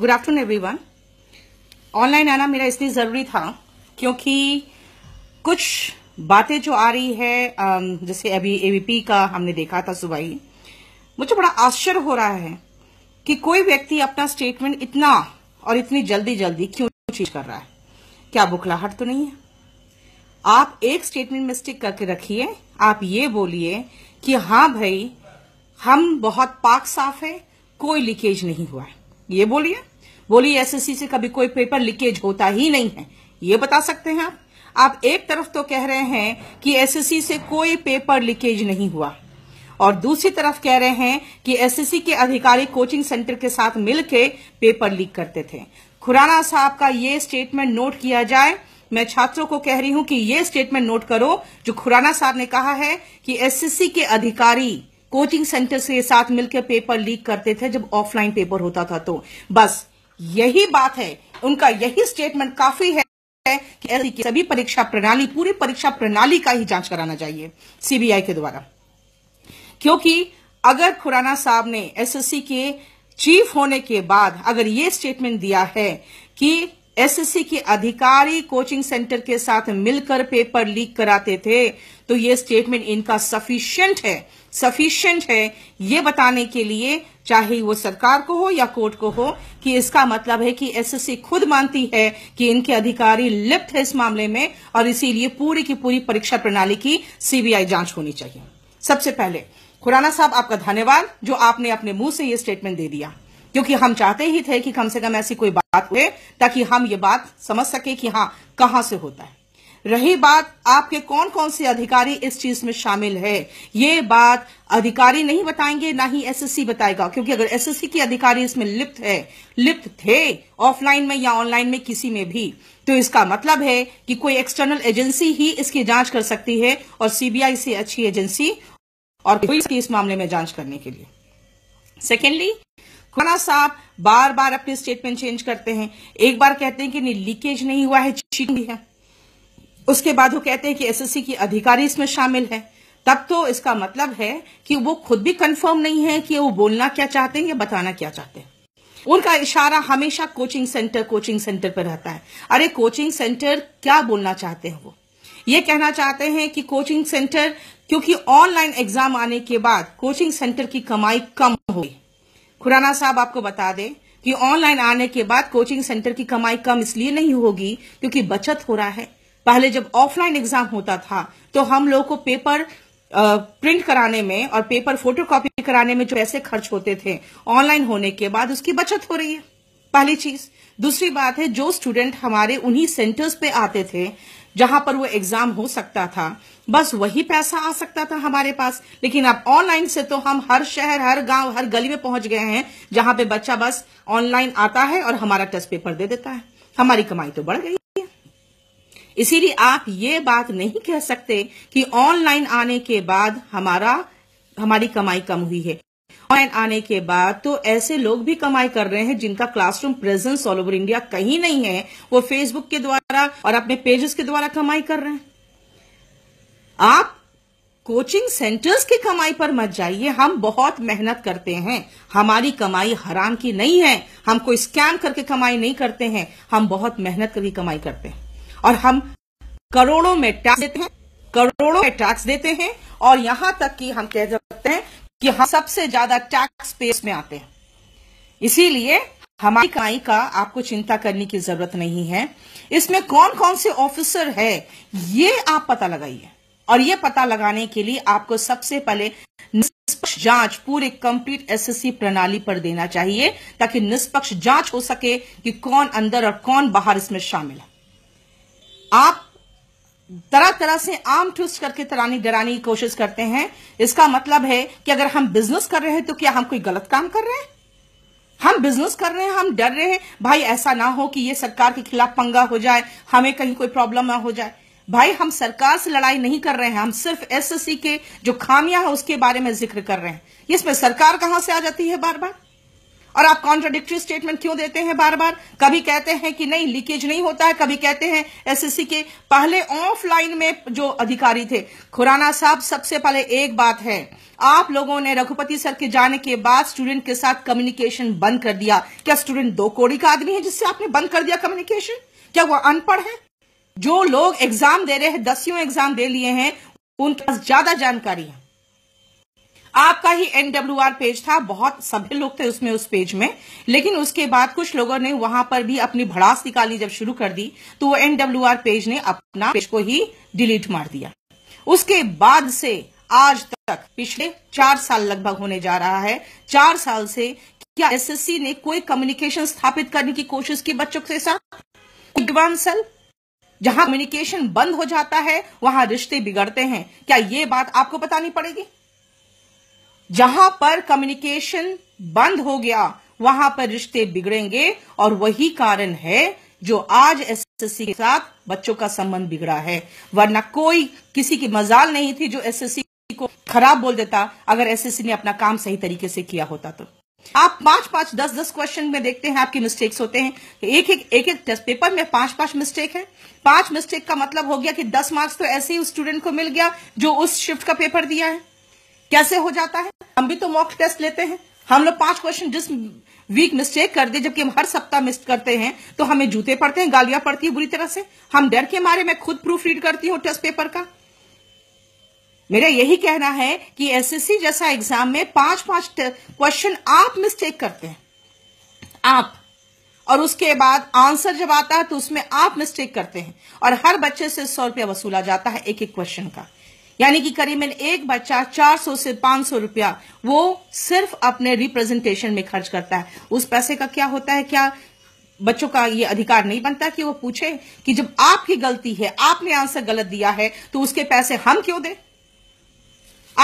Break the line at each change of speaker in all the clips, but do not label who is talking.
good afternoon everyone online आना मेरा इसलिए ज़रूरी था क्योंकि कुछ बातें जो आ रही है जैसे अभी एवीपी का हमने देखा था सुबह ही मुझे बड़ा आश्चर्य हो रहा है कि कोई व्यक्ति अपना स्टेटमेंट इतना और इतनी जल्दी जल्दी क्यों चीज कर रहा है क्या बुखलाहट तो नहीं है आप एक स्टेटमेंट मिस्टेक करके रखिए आप ये बोलिए कि हाँ भाई हम बहुत पाक साफ है कोई लीकेज नहीं हुआ है ये बोलिए बोलिए एसएससी से कभी कोई पेपर लीकेज होता ही नहीं है ये बता सकते हैं आप आप एक तरफ तो कह रहे हैं कि एसएससी से कोई पेपर लीकेज नहीं हुआ और दूसरी तरफ कह रहे हैं कि एसएससी के अधिकारी कोचिंग सेंटर के साथ मिलकर पेपर लीक करते थे खुराना साहब का ये स्टेटमेंट नोट किया जाए मैं छात्रों को कह रही हूं कि ये स्टेटमेंट नोट करो जो खुराना साहब ने कहा है कि एसएससी के अधिकारी कोचिंग सेंटर से साथ मिलकर पेपर लीक करते थे जब ऑफलाइन पेपर होता था तो बस यही बात है उनका यही स्टेटमेंट काफी है कि सभी परीक्षा प्रणाली पूरी परीक्षा प्रणाली का ही जांच कराना चाहिए सीबीआई के द्वारा क्योंकि अगर खुराना साहब ने एसएससी के चीफ होने के बाद अगर ये स्टेटमेंट दिया है कि एसएससी के अधिकारी कोचिंग सेंटर के साथ मिलकर पेपर लीक कराते थे तो ये स्टेटमेंट इनका सफिशियंट है सफिशियंट है ये बताने के लिए चाहे वो सरकार को हो या कोर्ट को हो कि इसका मतलब है कि एसएससी खुद मानती है कि इनके अधिकारी लिप्त है इस मामले में और इसीलिए पूरी की पूरी परीक्षा प्रणाली की सीबीआई जांच होनी चाहिए सबसे पहले खुराना साहब आपका धन्यवाद जो आपने अपने मुंह से ये स्टेटमेंट दे दिया क्योंकि हम चाहते ही थे कि कम से कम ऐसी कोई बात हुए ताकि हम ये बात समझ सके कि हाँ कहां से होता है रही बात आपके कौन कौन से अधिकारी इस चीज में शामिल है ये बात अधिकारी नहीं बताएंगे ना ही एसएससी बताएगा क्योंकि अगर एसएससी के अधिकारी इसमें लिप्त है लिप्त थे ऑफलाइन में या ऑनलाइन में किसी में भी तो इसका मतलब है कि कोई एक्सटर्नल एजेंसी ही इसकी जांच कर सकती है और सीबीआई से अच्छी एजेंसी और कोई इस मामले में जांच करने के लिए सेकेंडली खुराना साहब बार बार अपने स्टेटमेंट चेंज करते हैं एक बार कहते हैं कि नहीं लीकेज नहीं हुआ है चीटिंग है उसके बाद वो कहते हैं कि एसएससी की अधिकारी इसमें शामिल है तब तो इसका मतलब है कि वो खुद भी कंफर्म नहीं है कि वो बोलना क्या चाहते हैं या बताना क्या चाहते हैं उनका इशारा हमेशा कोचिंग सेंटर कोचिंग सेंटर पर रहता है अरे कोचिंग सेंटर क्या बोलना चाहते हैं वो ये कहना चाहते हैं कि कोचिंग सेंटर क्योंकि ऑनलाइन एग्जाम आने के बाद कोचिंग सेंटर की कमाई कम होगी खुराना साहब आपको बता दें कि ऑनलाइन आने के बाद कोचिंग सेंटर की कमाई कम इसलिए नहीं होगी क्योंकि बचत हो रहा है पहले जब ऑफलाइन एग्जाम होता था तो हम लोग को पेपर प्रिंट कराने में और पेपर फोटोकॉपी कराने में जो पैसे खर्च होते थे ऑनलाइन होने के बाद उसकी बचत हो रही है पहली चीज दूसरी बात है जो स्टूडेंट हमारे उन्हीं सेंटर्स पे आते थे जहां पर वो एग्जाम हो सकता था बस वही पैसा आ सकता था हमारे पास लेकिन अब ऑनलाइन से तो हम हर शहर हर गांव हर गली में पहुंच गए हैं जहां पे बच्चा बस ऑनलाइन आता है और हमारा टेस्ट पेपर दे देता है हमारी कमाई तो बढ़ गई इसीलिए आप ये बात नहीं कह सकते कि ऑनलाइन आने के बाद हमारा हमारी कमाई कम हुई है ऑनलाइन आने के बाद तो ऐसे लोग भी कमाई कर रहे हैं जिनका classroom presence all over India कहीं नहीं है वो फेसबुक के द्वारा और अपने पेजेस के द्वारा कमाई कर रहे हैं आप कोचिंग सेंटर्स की कमाई पर मत जाइए हम बहुत मेहनत करते हैं हमारी कमाई हराम की नहीं है हम कोई स्कैम करके कमाई नहीं करते हैं हम बहुत मेहनत करके कमाई करते हैं और हम करोड़ों में टैक्स देते हैं करोड़ों में टैक्स देते हैं और यहां तक कि हम कह सकते हैं कि हम सबसे ज्यादा टैक्स पेस में आते हैं इसीलिए हमारी कमाई का आपको चिंता करने की जरूरत नहीं है इसमें कौन कौन से ऑफिसर है ये आप पता लगाइए और ये पता लगाने के लिए आपको सबसे पहले निष्पक्ष जांच पूरे कंप्लीट एसएससी प्रणाली पर देना चाहिए ताकि निष्पक्ष जांच हो सके कि कौन अंदर और कौन बाहर इसमें शामिल है आप तरह तरह से आम ट्विस्ट करके तरानी डराने की कोशिश करते हैं इसका मतलब है कि अगर हम बिजनेस कर रहे हैं तो क्या हम कोई गलत काम कर रहे हैं हम बिजनेस कर रहे हैं हम डर रहे हैं भाई ऐसा ना हो कि ये सरकार के खिलाफ पंगा हो जाए हमें कहीं कोई प्रॉब्लम ना हो जाए भाई हम सरकार से लड़ाई नहीं कर रहे हैं हम सिर्फ एसएससी के जो खामियां हैं उसके बारे में जिक्र कर रहे हैं इसमें सरकार कहां से आ जाती है बार बार और आप कॉन्ट्राडिक्ट्री स्टेटमेंट क्यों देते हैं बार बार कभी कहते हैं कि नहीं लीकेज नहीं होता है कभी कहते हैं एसएससी के पहले ऑफलाइन में जो अधिकारी थे खुराना साहब सबसे पहले एक बात है आप लोगों ने रघुपति सर के जाने के बाद स्टूडेंट के साथ कम्युनिकेशन बंद कर दिया क्या स्टूडेंट दो कोड़ी का आदमी है जिससे आपने बंद कर दिया कम्युनिकेशन क्या वो अनपढ़ है जो लोग एग्जाम दे रहे हैं दसियों एग्जाम दे लिए हैं उनके पास ज्यादा जानकारी है आपका ही एनडब्ल्यूआर पेज था बहुत सभ्य लोग थे उसमें उस पेज में लेकिन उसके बाद कुछ लोगों ने वहां पर भी अपनी भड़ास निकालनी जब शुरू कर दी तो वो एनडब्ल्यूआर पेज ने अपना पेज को ही डिलीट मार दिया उसके बाद से आज तक पिछले चार साल लगभग होने जा रहा है चार साल से क्या एसएससी ने कोई कम्युनिकेशन स्थापित करने की कोशिश की बच्चों के साथ सेल जहां कम्युनिकेशन बंद हो जाता है वहां रिश्ते बिगड़ते हैं क्या ये बात आपको बतानी पड़ेगी जहां पर कम्युनिकेशन बंद हो गया वहां पर रिश्ते बिगड़ेंगे और वही कारण है जो आज एसएससी के साथ बच्चों का संबंध बिगड़ा है वरना कोई किसी की मजाल नहीं थी जो एसएससी को खराब बोल देता अगर एसएससी ने अपना काम सही तरीके से किया होता तो आप पांच पांच दस दस क्वेश्चन में देखते हैं आपके मिस्टेक्स होते हैं एक एक एक एक टेस्ट पेपर में पांच पांच मिस्टेक है पांच मिस्टेक का मतलब हो गया कि दस मार्क्स तो ऐसे ही उस स्टूडेंट को मिल गया जो उस शिफ्ट का पेपर दिया है कैसे हो जाता है हम भी तो मॉक टेस्ट लेते हैं हम लोग पांच क्वेश्चन जिस वीक मिस्टेक कर दे जबकि हम हर सप्ताह मिस करते हैं तो हमें जूते पड़ते हैं गालियां पड़ती है बुरी तरह से हम डर के मारे मैं खुद प्रूफ रीड करती हूँ टेस्ट पेपर का मेरा यही कहना है कि एसएससी जैसा एग्जाम में पांच पांच क्वेश्चन आप मिस्टेक करते हैं आप और उसके बाद आंसर जब आता है तो उसमें आप मिस्टेक करते हैं और हर बच्चे से सौ रुपया वसूला जाता है एक एक क्वेश्चन का यानी कि करीबन एक बच्चा 400 से 500 रुपया वो सिर्फ अपने रिप्रेजेंटेशन में खर्च करता है उस पैसे का क्या होता है क्या बच्चों का ये अधिकार नहीं बनता कि वो पूछे कि जब आपकी गलती है आपने आंसर गलत दिया है तो उसके पैसे हम क्यों दें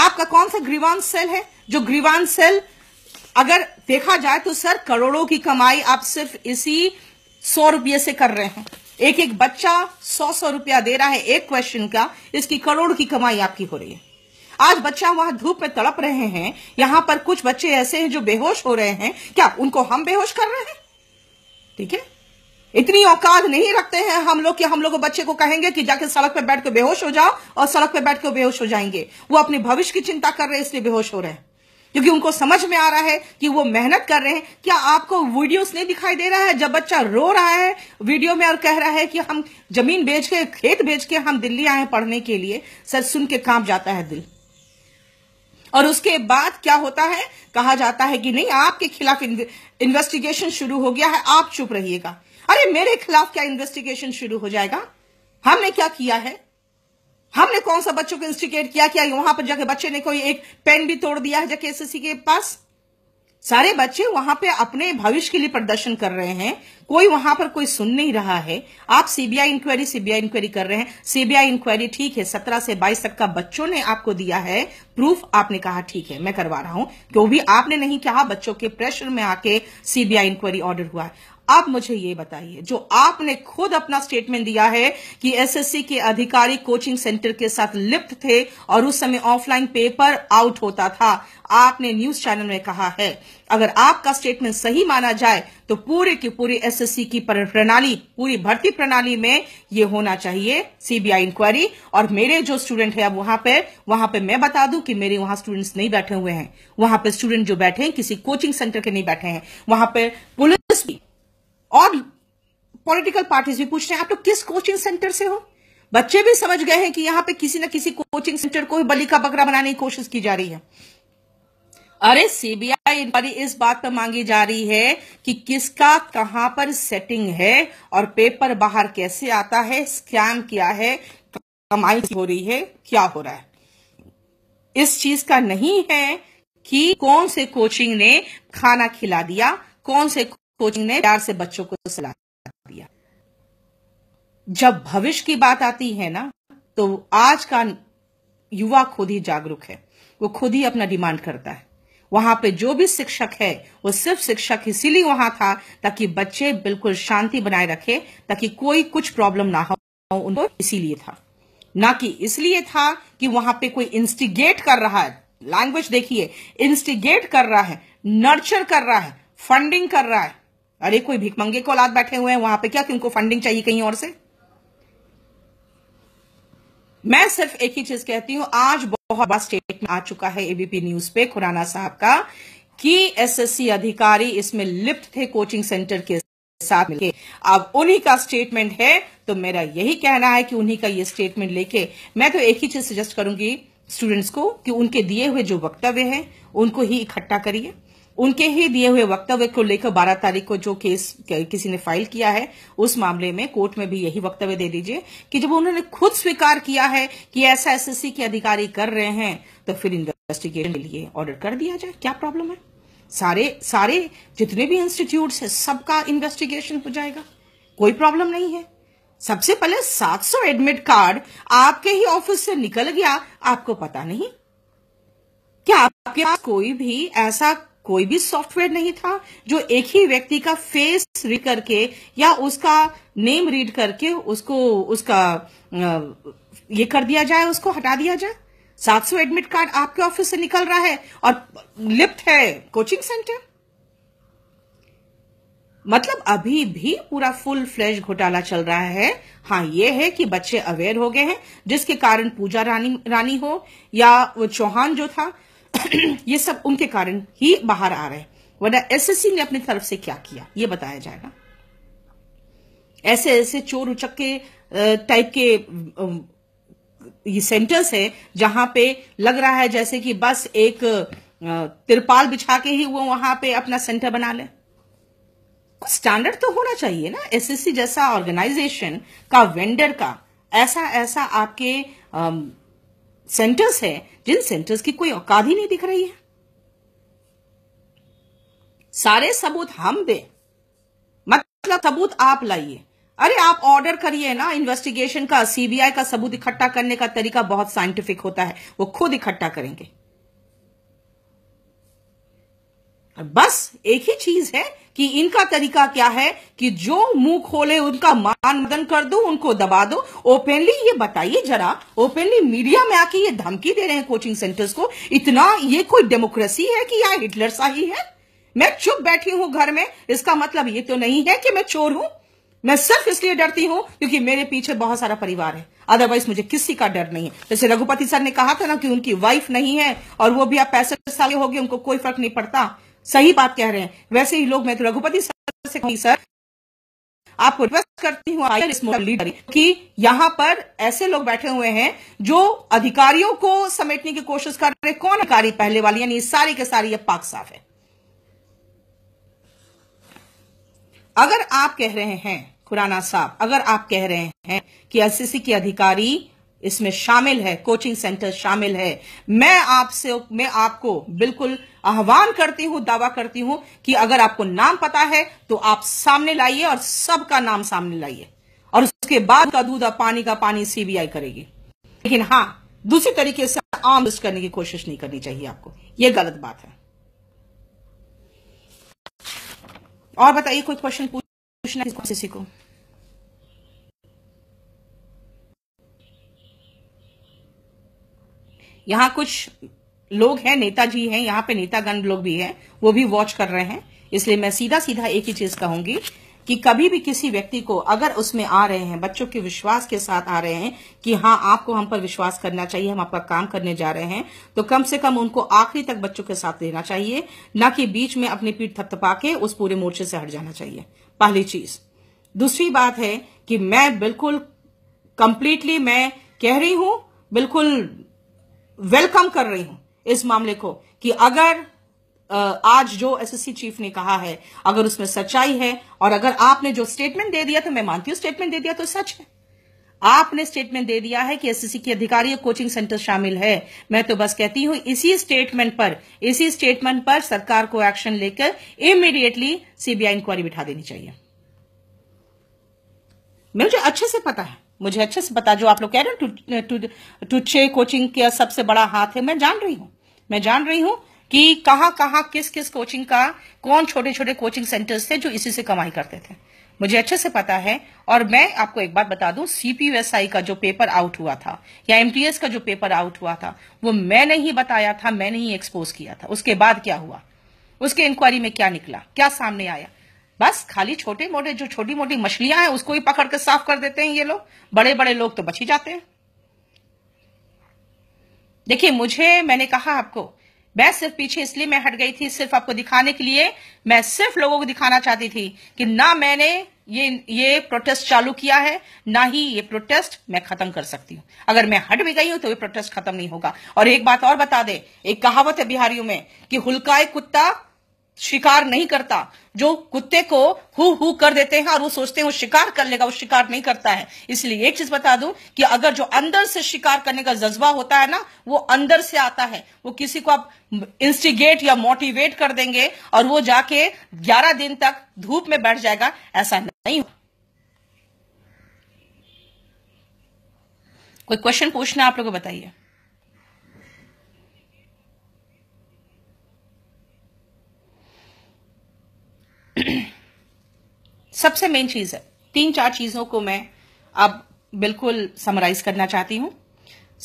आपका कौन सा ग्रीवान सेल है जो ग्रीवान सेल अगर देखा जाए तो सर करोड़ों की कमाई आप सिर्फ इसी सौ रुपये से कर रहे हैं एक एक बच्चा सौ सौ रुपया दे रहा है एक क्वेश्चन का इसकी करोड़ की कमाई आपकी हो रही है आज बच्चा वहां धूप में तड़प रहे हैं यहां पर कुछ बच्चे ऐसे हैं जो बेहोश हो रहे हैं क्या उनको हम बेहोश कर रहे हैं ठीक है इतनी औकात नहीं रखते हैं हम लोग कि हम लोग बच्चे को कहेंगे कि जाके सड़क पर बैठ कर बेहोश हो जाओ और सड़क पर बैठ के बेहोश हो जाएंगे वो अपने भविष्य की चिंता कर रहे हैं इसलिए बेहोश हो रहे हैं क्योंकि उनको समझ में आ रहा है कि वो मेहनत कर रहे हैं क्या आपको वीडियोस नहीं दिखाई दे रहा है जब बच्चा रो रहा है वीडियो में और कह रहा है कि हम जमीन बेच के खेत बेच के हम दिल्ली आए पढ़ने के लिए सर सुन के कांप जाता है दिल और उसके बाद क्या होता है कहा जाता है कि नहीं आपके खिलाफ इन्वेस्टिगेशन शुरू हो गया है आप चुप रहिएगा अरे मेरे खिलाफ क्या इन्वेस्टिगेशन शुरू हो जाएगा हमने क्या किया है हमने कौन सा बच्चों को इंस्टिकेट किया कि वहां पर जाके बच्चे ने कोई एक पेन भी तोड़ दिया है जाके एसएससी के पास सारे बच्चे वहां पे अपने भविष्य के लिए प्रदर्शन कर रहे हैं कोई वहां पर कोई सुन नहीं रहा है आप सीबीआई इंक्वायरी सीबीआई इंक्वायरी कर रहे हैं सीबीआई इंक्वायरी ठीक है सत्रह से बाईस तक का बच्चों ने आपको दिया है प्रूफ आपने कहा ठीक है मैं करवा रहा हूं क्यों भी आपने नहीं कहा बच्चों के प्रेशर में आके सीबीआई इंक्वायरी ऑर्डर हुआ है आप मुझे ये बताइए जो आपने खुद अपना स्टेटमेंट दिया है कि एसएससी के अधिकारी कोचिंग सेंटर के साथ लिप्त थे और उस समय ऑफलाइन पेपर आउट होता था आपने न्यूज चैनल में कहा है अगर आपका स्टेटमेंट सही माना जाए तो पूरे की पूरी एसएससी की प्रणाली पूरी भर्ती प्रणाली में ये होना चाहिए सीबीआई इंक्वायरी और मेरे जो स्टूडेंट है अब वहां पर वहां पर मैं बता दूं कि मेरे वहां स्टूडेंट्स नहीं बैठे हुए हैं वहां पर स्टूडेंट जो बैठे हैं किसी कोचिंग सेंटर के नहीं बैठे हैं वहां पर पुलिस भी और पॉलिटिकल पार्टीज भी पूछ रहे हैं आप तो किस कोचिंग सेंटर से हो बच्चे भी समझ गए हैं कि यहां पे किसी ना किसी कोचिंग सेंटर को बलि का बकरा बनाने की कोशिश की जा रही है अरे सीबीआई इंक्वायरी इस बात पर मांगी जा रही है कि किसका कहां पर सेटिंग है और पेपर बाहर कैसे आता है स्कैम क्या है कमाई हो रही है क्या हो रहा है इस चीज का नहीं है कि कौन से कोचिंग ने खाना खिला दिया कौन से कोचिंग ने प्यार से बच्चों को सलाह दिया जब भविष्य की बात आती है ना तो आज का युवा खुद ही जागरूक है वो खुद ही अपना डिमांड करता है वहां पे जो भी शिक्षक है वो सिर्फ शिक्षक इसीलिए वहां था ताकि बच्चे बिल्कुल शांति बनाए रखे ताकि कोई कुछ प्रॉब्लम ना हो उनको इसीलिए था ना कि इसलिए था कि वहां पे कोई इंस्टिगेट कर रहा है लैंग्वेज देखिए इंस्टिगेट कर रहा है नर्चर कर रहा है फंडिंग कर रहा है अरे कोई भिकमंगे को औलाद बैठे हुए हैं वहां पे क्या कि उनको फंडिंग चाहिए कहीं और से मैं सिर्फ एक ही चीज कहती हूं आज बहुत बड़ा स्टेटमेंट आ चुका है एबीपी न्यूज पे खुराना साहब का कि एसएससी अधिकारी इसमें लिप्त थे कोचिंग सेंटर के साथ मिलके अब उन्हीं का स्टेटमेंट है तो मेरा यही कहना है कि उन्हीं का ये स्टेटमेंट लेके मैं तो एक ही चीज सजेस्ट करूंगी स्टूडेंट्स को कि उनके दिए हुए जो वक्तव्य हैं उनको ही इकट्ठा करिए उनके ही दिए हुए वक्तव्य को लेकर बारह तारीख को जो केस किसी ने फाइल किया है उस मामले में कोर्ट में भी यही वक्तव्य दे दीजिए कि जब उन्होंने खुद स्वीकार किया है कि ऐसा एसएससी के अधिकारी कर रहे हैं तो फिर इन्वेस्टिगेशन के लिए ऑर्डर कर दिया जाए क्या प्रॉब्लम है सारे सारे जितने भी इंस्टीट्यूट है सबका इन्वेस्टिगेशन हो जाएगा कोई प्रॉब्लम नहीं है सबसे पहले 700 एडमिट कार्ड आपके ही ऑफिस से निकल गया आपको पता नहीं क्या आपके पास कोई भी ऐसा कोई भी सॉफ्टवेयर नहीं था जो एक ही व्यक्ति का फेस रीड करके या उसका नेम रीड करके उसको उसका ये कर दिया जाए उसको हटा दिया जाए 700 एडमिट कार्ड आपके ऑफिस से निकल रहा है और लिप्त है कोचिंग सेंटर मतलब अभी भी पूरा फुल फ्लैश घोटाला चल रहा है हाँ ये है कि बच्चे अवेयर हो गए हैं जिसके कारण पूजा रानी रानी हो या वो चौहान जो था ये सब उनके कारण ही बाहर आ रहे हैं वरना एसएससी ने अपनी तरफ से क्या किया ये बताया जाएगा ऐसे ऐसे चोर उचक टाइप के ये सेंटर्स है जहां पे लग रहा है जैसे कि बस एक तिरपाल बिछा के ही वो वहां पे अपना सेंटर बना ले कुछ स्टैंडर्ड तो होना चाहिए ना एसएससी जैसा ऑर्गेनाइजेशन का वेंडर का ऐसा ऐसा आपके सेंटर्स है जिन सेंटर्स की कोई औकात ही नहीं दिख रही है सारे सबूत हम दे मतलब सबूत आप लाइए अरे आप ऑर्डर करिए ना इन्वेस्टिगेशन का सीबीआई का सबूत इकट्ठा करने का तरीका बहुत साइंटिफिक होता है वो खुद इकट्ठा करेंगे और बस एक ही चीज है कि इनका तरीका क्या है कि जो मुंह खोले उनका मान मदन कर दो उनको दबा दो ओपनली ये बताइए जरा ओपनली मीडिया में आके ये धमकी दे रहे हैं कोचिंग सेंटर्स को इतना ये कोई डेमोक्रेसी है कि या हिटलर ही है मैं चुप बैठी हूं घर में इसका मतलब ये तो नहीं है कि मैं चोर हूं मैं सिर्फ इसलिए डरती हूं क्योंकि मेरे पीछे बहुत सारा परिवार है अदरवाइज मुझे किसी का डर नहीं है जैसे रघुपति सर ने कहा था ना कि उनकी वाइफ नहीं है और वो भी आप पैसे साल हो गए उनको कोई फर्क नहीं पड़ता सही बात कह रहे हैं वैसे ही लोग मैं तो रघुपति सर से कही सर आपको रिक्वेस्ट करती हूँ आईआर लीडर कि यहाँ पर ऐसे लोग बैठे हुए हैं जो अधिकारियों को समेटने की कोशिश कर रहे कौन अधिकारी पहले वाली यानी सारी के सारी ये पाक साफ है अगर आप कह रहे हैं खुराना साहब अगर आप कह रहे हैं कि एस के अधिकारी इसमें शामिल है कोचिंग सेंटर शामिल है मैं आपसे मैं आपको बिल्कुल आह्वान करती हूं दावा करती हूं कि अगर आपको नाम पता है तो आप सामने लाइए और सबका नाम सामने लाइए और उसके बाद का दूध और पानी का पानी सीबीआई करेगी लेकिन हां दूसरी तरीके से आम करने की कोशिश नहीं करनी चाहिए आपको यह गलत बात है और बताइए कोई क्वेश्चन पूछना किसी को यहाँ कुछ लोग हैं नेताजी हैं यहाँ पे नेतागण लोग भी हैं वो भी वॉच कर रहे हैं इसलिए मैं सीधा सीधा एक ही चीज कहूंगी कि कभी भी किसी व्यक्ति को अगर उसमें आ रहे हैं बच्चों के विश्वास के साथ आ रहे हैं कि हाँ आपको हम पर विश्वास करना चाहिए हम आपका काम करने जा रहे हैं तो कम से कम उनको आखिरी तक बच्चों के साथ देना चाहिए न कि बीच में अपनी पीठ थपथपा के उस पूरे मोर्चे से हट जाना चाहिए पहली चीज दूसरी बात है कि मैं बिल्कुल कंप्लीटली मैं कह रही हूं बिल्कुल वेलकम कर रही हूं इस मामले को कि अगर आज जो एसएससी चीफ ने कहा है अगर उसमें सच्चाई है और अगर आपने जो स्टेटमेंट दे दिया तो मैं मानती हूं स्टेटमेंट दे दिया तो सच है आपने स्टेटमेंट दे दिया है कि एसएससी के अधिकारी कोचिंग सेंटर शामिल है मैं तो बस कहती हूं इसी स्टेटमेंट पर इसी स्टेटमेंट पर सरकार को एक्शन लेकर इमीडिएटली सीबीआई इंक्वायरी बिठा देनी चाहिए मुझे अच्छे से पता है मुझे अच्छे से बता जो आप लोग कह रहे हो टुच्चे कोचिंग का सबसे बड़ा हाथ है मैं जान रही हूं मैं जान रही हूं कि कहा, कहा किस किस कोचिंग का कौन छोटे छोटे कोचिंग सेंटर्स थे जो इसी से कमाई करते थे मुझे अच्छे से पता है और मैं आपको एक बात बता दूं सीपीएसआई का जो पेपर आउट हुआ था या एमटीएस का जो पेपर आउट हुआ था वो मैंने ही बताया था मैंने ही एक्सपोज किया था उसके बाद क्या हुआ उसके इंक्वायरी में क्या निकला क्या सामने आया बस खाली छोटे मोटे जो छोटी मोटी मछलियां हैं उसको ही पकड़ के साफ कर देते हैं ये लोग बड़े बड़े लोग तो बच ही जाते हैं देखिए मुझे मैंने कहा आपको मैं सिर्फ पीछे इसलिए मैं हट गई थी सिर्फ आपको दिखाने के लिए मैं सिर्फ लोगों को दिखाना चाहती थी कि ना मैंने ये ये प्रोटेस्ट चालू किया है ना ही ये प्रोटेस्ट मैं खत्म कर सकती हूं अगर मैं हट भी गई हूं तो ये प्रोटेस्ट खत्म नहीं होगा और एक बात और बता दे एक कहावत है बिहारियों में कि हुलकाय कुत्ता शिकार नहीं करता जो कुत्ते को हु हु कर देते हैं और वो सोचते हैं वो शिकार कर लेगा वो शिकार नहीं करता है इसलिए एक चीज बता दूं कि अगर जो अंदर से शिकार करने का जज्बा होता है ना वो अंदर से आता है वो किसी को आप इंस्टिगेट या मोटिवेट कर देंगे और वो जाके ग्यारह दिन तक धूप में बैठ जाएगा ऐसा नहीं कोई क्वेश्चन पूछना आप लोगों को बताइए सबसे मेन चीज है तीन चार चीजों को मैं अब बिल्कुल समराइज करना चाहती हूं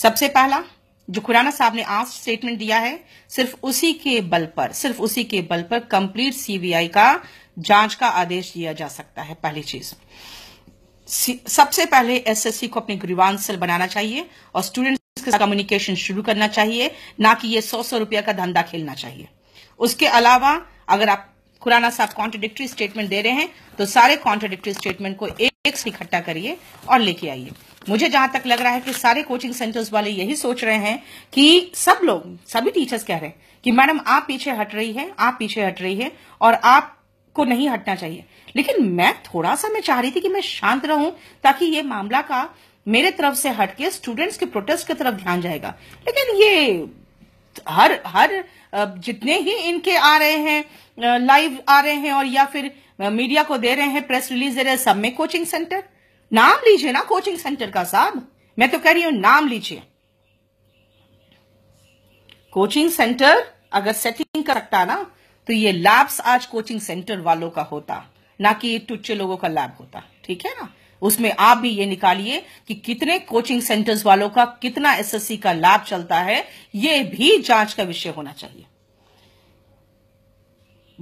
सबसे पहला जो खुराना साहब ने आज स्टेटमेंट दिया है सिर्फ उसी के बल पर सिर्फ उसी के बल पर कंप्लीट सीबीआई का जांच का आदेश दिया जा सकता है पहली चीज सबसे पहले एसएससी को अपने ग्रीवांसल बनाना चाहिए और स्टूडेंट्स के साथ कम्युनिकेशन शुरू करना चाहिए ना कि ये सौ सौ रुपया का धंधा खेलना चाहिए उसके अलावा अगर आप खुराना साहब कॉन्ट्रोडिक्ट्री स्टेटमेंट दे रहे हैं तो सारे कॉन्ट्रोडिक्ट्री स्टेटमेंट को एक से इकट्ठा करिए और लेके आइए मुझे जहां तक लग रहा है कि सारे कोचिंग सेंटर्स वाले यही सोच रहे हैं कि सब लोग सभी टीचर्स कह रहे हैं कि मैडम आप पीछे हट रही है आप पीछे हट रही है और आप को नहीं हटना चाहिए लेकिन मैं थोड़ा सा मैं चाह रही थी कि मैं शांत रहूं ताकि ये मामला का मेरे तरफ से हटके स्टूडेंट्स के प्रोटेस्ट की तरफ ध्यान जाएगा लेकिन ये हर हर जितने ही इनके आ रहे हैं लाइव आ रहे हैं और या फिर मीडिया को दे रहे हैं प्रेस रिलीज दे रहे हैं सब में कोचिंग सेंटर नाम लीजिए ना कोचिंग सेंटर का साहब मैं तो कह रही हूं नाम लीजिए कोचिंग सेंटर अगर सेटिंग कर सकता ना तो ये लैब्स आज कोचिंग सेंटर वालों का होता ना कि टुच्चे लोगों का लैब होता ठीक है ना उसमें आप भी ये निकालिए कि कितने कोचिंग सेंटर्स वालों का कितना एसएससी का लैब चलता है ये भी जांच का विषय होना चाहिए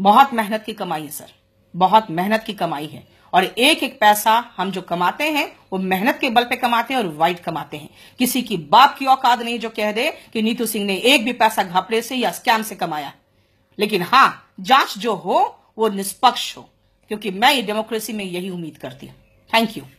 बहुत मेहनत की कमाई है सर बहुत मेहनत की कमाई है और एक एक पैसा हम जो कमाते हैं वो मेहनत के बल पे कमाते हैं और वाइट कमाते हैं किसी की बाप की औकात नहीं जो कह दे कि नीतू सिंह ने एक भी पैसा घपड़े से या स्कैम से कमाया लेकिन हाँ जांच जो हो वो निष्पक्ष हो क्योंकि मैं ये डेमोक्रेसी में यही उम्मीद करती हूं थैंक यू